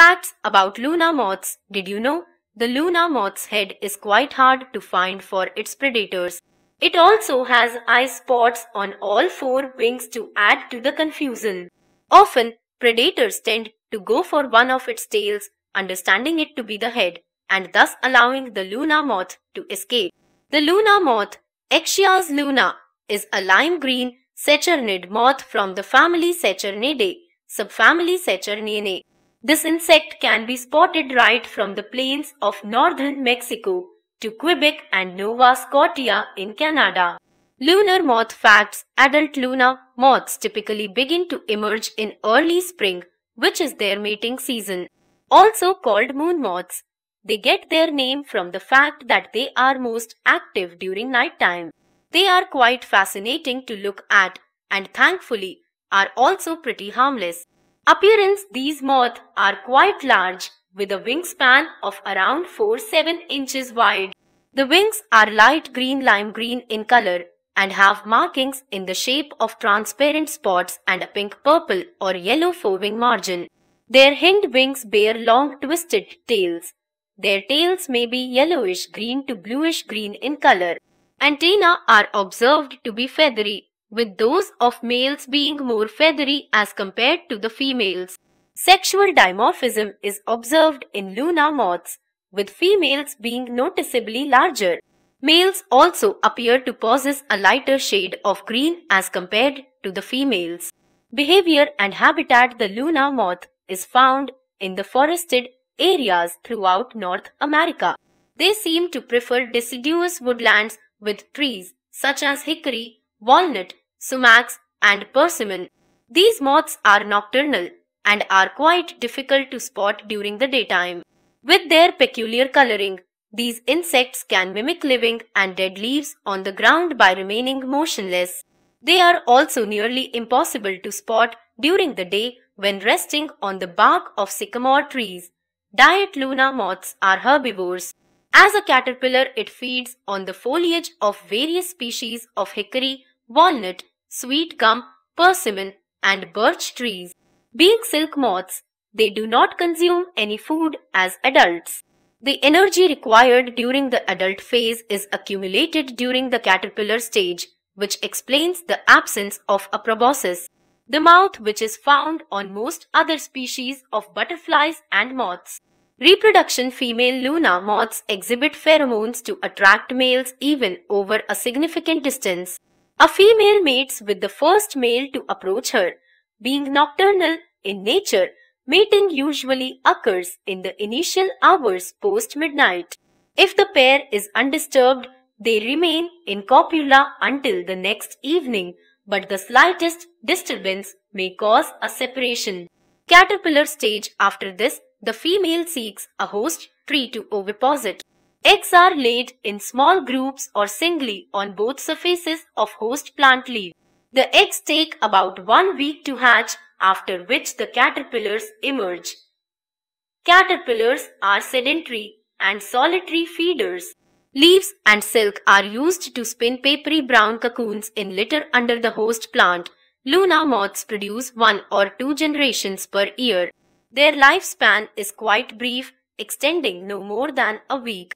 Facts about Luna moths. Did you know? The Luna moth's head is quite hard to find for its predators. It also has eye spots on all four wings to add to the confusion. Often, predators tend to go for one of its tails, understanding it to be the head, and thus allowing the Luna moth to escape. The Luna moth, Exias luna, is a lime green Saturnid moth from the family Saturnidae, subfamily Saturnianae. This insect can be spotted right from the plains of northern Mexico to Quebec and Nova Scotia in Canada. Lunar moth facts Adult Luna moths typically begin to emerge in early spring, which is their mating season. Also called moon moths, they get their name from the fact that they are most active during nighttime. They are quite fascinating to look at and thankfully are also pretty harmless. Appearance These moths are quite large with a wingspan of around 4-7 inches wide. The wings are light green lime green in color and have markings in the shape of transparent spots and a pink purple or yellow forewing margin. Their hind wings bear long twisted tails. Their tails may be yellowish green to bluish green in color. Antennae are observed to be feathery with those of males being more feathery as compared to the females. Sexual dimorphism is observed in Luna moths, with females being noticeably larger. Males also appear to possess a lighter shade of green as compared to the females. Behavior and habitat The Luna moth is found in the forested areas throughout North America. They seem to prefer deciduous woodlands with trees such as hickory, walnut, sumacs, and persimmon. These moths are nocturnal and are quite difficult to spot during the daytime. With their peculiar coloring, these insects can mimic living and dead leaves on the ground by remaining motionless. They are also nearly impossible to spot during the day when resting on the bark of sycamore trees. Diet luna moths are herbivores. As a caterpillar, it feeds on the foliage of various species of hickory, walnut, sweet gum, persimmon, and birch trees. Being silk moths, they do not consume any food as adults. The energy required during the adult phase is accumulated during the caterpillar stage, which explains the absence of a proboscis. The mouth which is found on most other species of butterflies and moths. Reproduction female Luna moths exhibit pheromones to attract males even over a significant distance. A female mates with the first male to approach her. Being nocturnal in nature, mating usually occurs in the initial hours post midnight. If the pair is undisturbed, they remain in copula until the next evening, but the slightest disturbance may cause a separation. Caterpillar stage after this, the female seeks a host tree to oviposit. Eggs are laid in small groups or singly on both surfaces of host plant leaves. The eggs take about one week to hatch, after which the caterpillars emerge. Caterpillars are sedentary and solitary feeders. Leaves and silk are used to spin papery brown cocoons in litter under the host plant. Luna moths produce one or two generations per year. Their lifespan is quite brief, extending no more than a week.